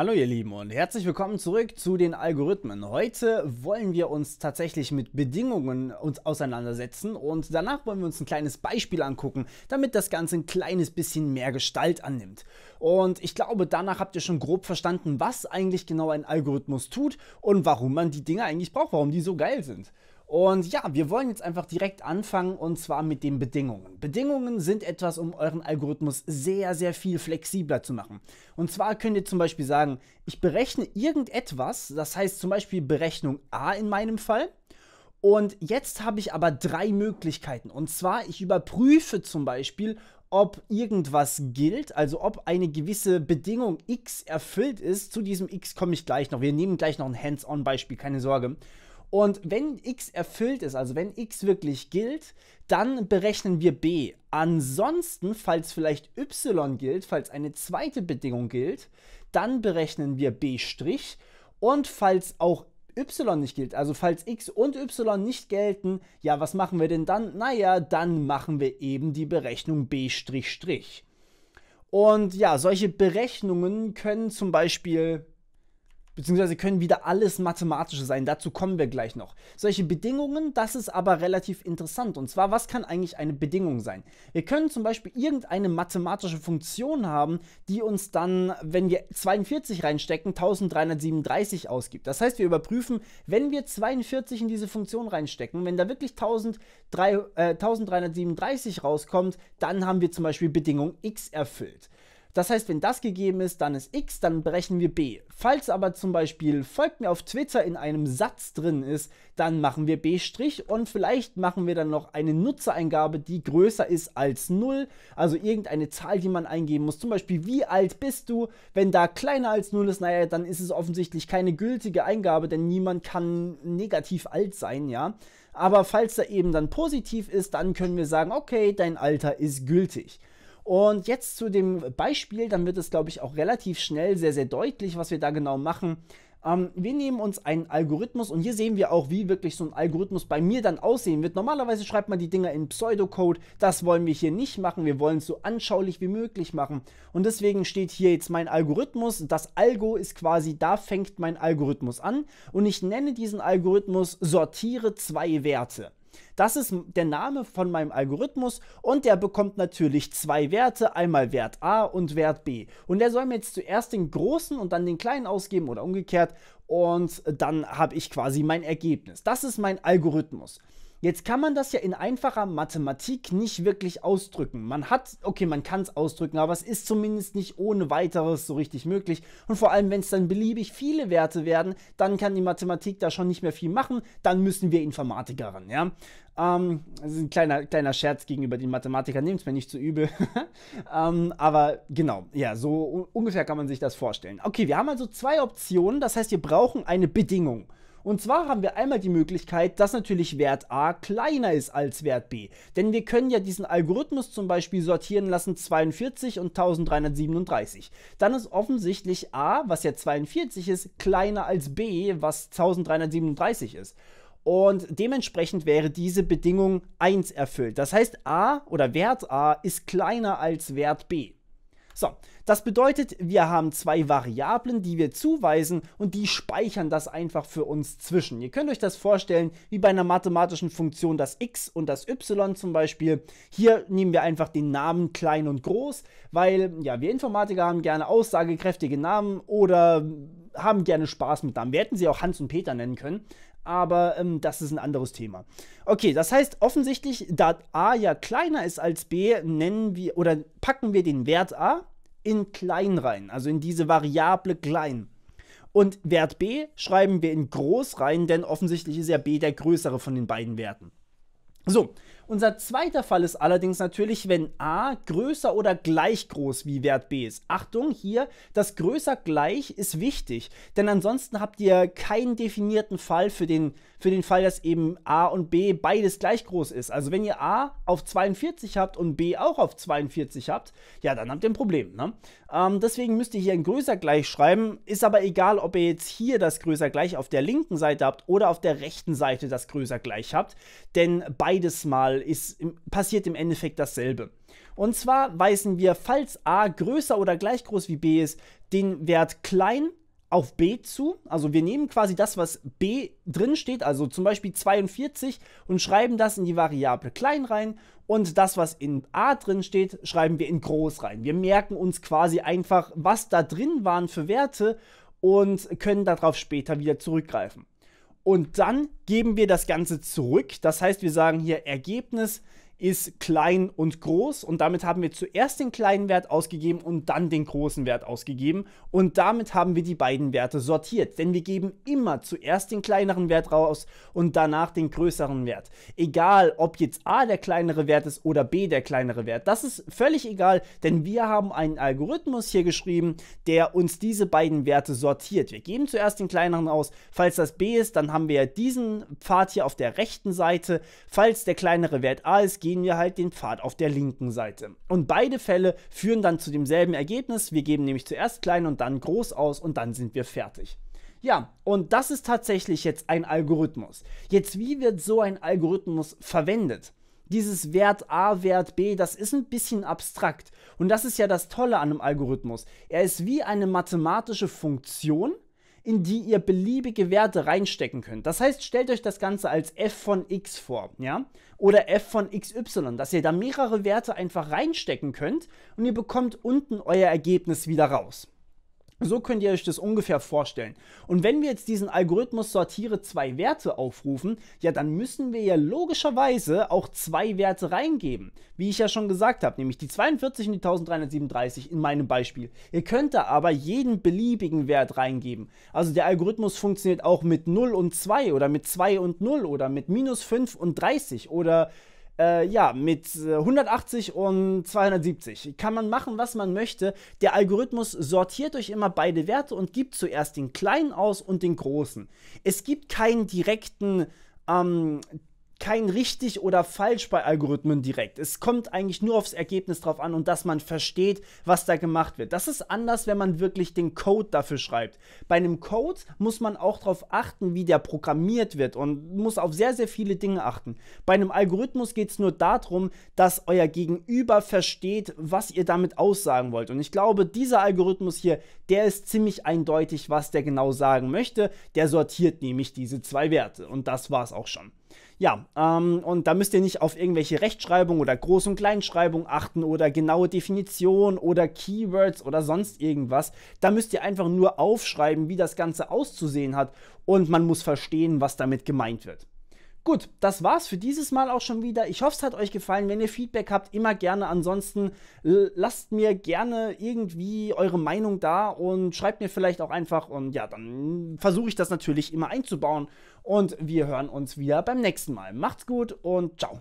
Hallo ihr Lieben und herzlich willkommen zurück zu den Algorithmen. Heute wollen wir uns tatsächlich mit Bedingungen uns auseinandersetzen und danach wollen wir uns ein kleines Beispiel angucken, damit das Ganze ein kleines bisschen mehr Gestalt annimmt. Und ich glaube, danach habt ihr schon grob verstanden, was eigentlich genau ein Algorithmus tut und warum man die Dinge eigentlich braucht, warum die so geil sind. Und ja, wir wollen jetzt einfach direkt anfangen und zwar mit den Bedingungen. Bedingungen sind etwas, um euren Algorithmus sehr, sehr viel flexibler zu machen. Und zwar könnt ihr zum Beispiel sagen, ich berechne irgendetwas, das heißt zum Beispiel Berechnung A in meinem Fall. Und jetzt habe ich aber drei Möglichkeiten. Und zwar, ich überprüfe zum Beispiel, ob irgendwas gilt, also ob eine gewisse Bedingung X erfüllt ist. Zu diesem X komme ich gleich noch. Wir nehmen gleich noch ein Hands-on-Beispiel, keine Sorge. Und wenn x erfüllt ist, also wenn x wirklich gilt, dann berechnen wir b. Ansonsten, falls vielleicht y gilt, falls eine zweite Bedingung gilt, dann berechnen wir b'. Und falls auch y nicht gilt, also falls x und y nicht gelten, ja, was machen wir denn dann? Naja, dann machen wir eben die Berechnung b'. Und ja, solche Berechnungen können zum Beispiel beziehungsweise können wieder alles mathematische sein. Dazu kommen wir gleich noch. Solche Bedingungen, das ist aber relativ interessant. Und zwar, was kann eigentlich eine Bedingung sein? Wir können zum Beispiel irgendeine mathematische Funktion haben, die uns dann, wenn wir 42 reinstecken, 1337 ausgibt. Das heißt, wir überprüfen, wenn wir 42 in diese Funktion reinstecken, wenn da wirklich 1337 äh, rauskommt, dann haben wir zum Beispiel Bedingung x erfüllt. Das heißt, wenn das gegeben ist, dann ist x, dann brechen wir b. Falls aber zum Beispiel folgt mir auf Twitter in einem Satz drin ist, dann machen wir b' und vielleicht machen wir dann noch eine Nutzereingabe, die größer ist als 0, also irgendeine Zahl, die man eingeben muss. Zum Beispiel, wie alt bist du? Wenn da kleiner als 0 ist, naja, dann ist es offensichtlich keine gültige Eingabe, denn niemand kann negativ alt sein, ja. Aber falls da eben dann positiv ist, dann können wir sagen, okay, dein Alter ist gültig. Und jetzt zu dem Beispiel, dann wird es, glaube ich, auch relativ schnell sehr, sehr deutlich, was wir da genau machen. Ähm, wir nehmen uns einen Algorithmus und hier sehen wir auch, wie wirklich so ein Algorithmus bei mir dann aussehen wird. Normalerweise schreibt man die Dinger in Pseudocode. Das wollen wir hier nicht machen. Wir wollen es so anschaulich wie möglich machen. Und deswegen steht hier jetzt mein Algorithmus. Das Algo ist quasi, da fängt mein Algorithmus an. Und ich nenne diesen Algorithmus sortiere zwei Werte. Das ist der Name von meinem Algorithmus und der bekommt natürlich zwei Werte, einmal Wert A und Wert B. Und der soll mir jetzt zuerst den großen und dann den kleinen ausgeben oder umgekehrt und äh, dann habe ich quasi mein Ergebnis. Das ist mein Algorithmus. Jetzt kann man das ja in einfacher Mathematik nicht wirklich ausdrücken. Man hat, okay, man kann es ausdrücken, aber es ist zumindest nicht ohne weiteres so richtig möglich. Und vor allem, wenn es dann beliebig viele Werte werden, dann kann die Mathematik da schon nicht mehr viel machen. Dann müssen wir Informatiker ran, ja. Ähm, das ist ein kleiner, kleiner Scherz gegenüber den Mathematikern, nehmt es mir nicht zu übel. ähm, aber genau, ja, so ungefähr kann man sich das vorstellen. Okay, wir haben also zwei Optionen, das heißt, wir brauchen eine Bedingung. Und zwar haben wir einmal die Möglichkeit, dass natürlich Wert A kleiner ist als Wert B. Denn wir können ja diesen Algorithmus zum Beispiel sortieren lassen 42 und 1337. Dann ist offensichtlich A, was ja 42 ist, kleiner als B, was 1337 ist. Und dementsprechend wäre diese Bedingung 1 erfüllt. Das heißt, a oder Wert a ist kleiner als Wert b. So, das bedeutet, wir haben zwei Variablen, die wir zuweisen und die speichern das einfach für uns zwischen. Ihr könnt euch das vorstellen wie bei einer mathematischen Funktion, das x und das y zum Beispiel. Hier nehmen wir einfach den Namen klein und groß, weil ja, wir Informatiker haben gerne aussagekräftige Namen oder haben gerne Spaß mit Namen. Wir hätten sie auch Hans und Peter nennen können, aber ähm, das ist ein anderes Thema. Okay, das heißt offensichtlich, da a ja kleiner ist als b, nennen wir oder packen wir den Wert a in klein rein, also in diese Variable klein. Und Wert b schreiben wir in groß rein, denn offensichtlich ist ja b der größere von den beiden Werten. So, unser zweiter Fall ist allerdings natürlich, wenn a größer oder gleich groß wie Wert b ist. Achtung, hier, das größer gleich ist wichtig, denn ansonsten habt ihr keinen definierten Fall für den für den Fall, dass eben A und B beides gleich groß ist. Also wenn ihr A auf 42 habt und B auch auf 42 habt, ja, dann habt ihr ein Problem. Ne? Ähm, deswegen müsst ihr hier ein größer gleich schreiben. Ist aber egal, ob ihr jetzt hier das größer gleich auf der linken Seite habt oder auf der rechten Seite das größer gleich habt, denn beides mal ist, passiert im Endeffekt dasselbe. Und zwar weisen wir, falls a größer oder gleich groß wie b ist, den Wert klein auf B zu. Also wir nehmen quasi das, was B drin steht, also zum Beispiel 42, und schreiben das in die Variable klein rein. Und das, was in A drin steht, schreiben wir in groß rein. Wir merken uns quasi einfach, was da drin waren für Werte und können darauf später wieder zurückgreifen. Und dann geben wir das Ganze zurück. Das heißt, wir sagen hier Ergebnis ist klein und groß und damit haben wir zuerst den kleinen Wert ausgegeben und dann den großen Wert ausgegeben und damit haben wir die beiden Werte sortiert, denn wir geben immer zuerst den kleineren Wert raus und danach den größeren Wert. Egal, ob jetzt a der kleinere Wert ist oder b der kleinere Wert, das ist völlig egal, denn wir haben einen Algorithmus hier geschrieben, der uns diese beiden Werte sortiert. Wir geben zuerst den kleineren aus, falls das b ist, dann haben wir diesen Pfad hier auf der rechten Seite, falls der kleinere Wert a ist, geben gehen wir halt den Pfad auf der linken Seite. Und beide Fälle führen dann zu demselben Ergebnis. Wir geben nämlich zuerst klein und dann groß aus und dann sind wir fertig. Ja, und das ist tatsächlich jetzt ein Algorithmus. Jetzt, wie wird so ein Algorithmus verwendet? Dieses Wert A, Wert B, das ist ein bisschen abstrakt. Und das ist ja das Tolle an einem Algorithmus. Er ist wie eine mathematische Funktion, in die ihr beliebige Werte reinstecken könnt. Das heißt, stellt euch das Ganze als f von x vor, ja? Oder f von xy, dass ihr da mehrere Werte einfach reinstecken könnt und ihr bekommt unten euer Ergebnis wieder raus. So könnt ihr euch das ungefähr vorstellen. Und wenn wir jetzt diesen Algorithmus sortiere zwei Werte aufrufen, ja, dann müssen wir ja logischerweise auch zwei Werte reingeben. Wie ich ja schon gesagt habe, nämlich die 42 und die 1337 in meinem Beispiel. Ihr könnt da aber jeden beliebigen Wert reingeben. Also der Algorithmus funktioniert auch mit 0 und 2 oder mit 2 und 0 oder mit minus 5 und 30 oder äh, ja, mit 180 äh, und 270 kann man machen, was man möchte. Der Algorithmus sortiert euch immer beide Werte und gibt zuerst den kleinen aus und den großen. Es gibt keinen direkten ähm, kein richtig oder falsch bei Algorithmen direkt. Es kommt eigentlich nur aufs Ergebnis drauf an und dass man versteht, was da gemacht wird. Das ist anders, wenn man wirklich den Code dafür schreibt. Bei einem Code muss man auch darauf achten, wie der programmiert wird und muss auf sehr, sehr viele Dinge achten. Bei einem Algorithmus geht es nur darum, dass euer Gegenüber versteht, was ihr damit aussagen wollt. Und ich glaube, dieser Algorithmus hier, der ist ziemlich eindeutig, was der genau sagen möchte. Der sortiert nämlich diese zwei Werte und das war's auch schon. Ja, ähm, und da müsst ihr nicht auf irgendwelche Rechtschreibung oder Groß- und Kleinschreibung achten oder genaue Definition oder Keywords oder sonst irgendwas. Da müsst ihr einfach nur aufschreiben, wie das Ganze auszusehen hat und man muss verstehen, was damit gemeint wird. Gut, das war's für dieses Mal auch schon wieder. Ich hoffe, es hat euch gefallen. Wenn ihr Feedback habt, immer gerne. Ansonsten äh, lasst mir gerne irgendwie eure Meinung da und schreibt mir vielleicht auch einfach. Und ja, dann versuche ich das natürlich immer einzubauen und wir hören uns wieder beim nächsten Mal. Macht's gut und ciao.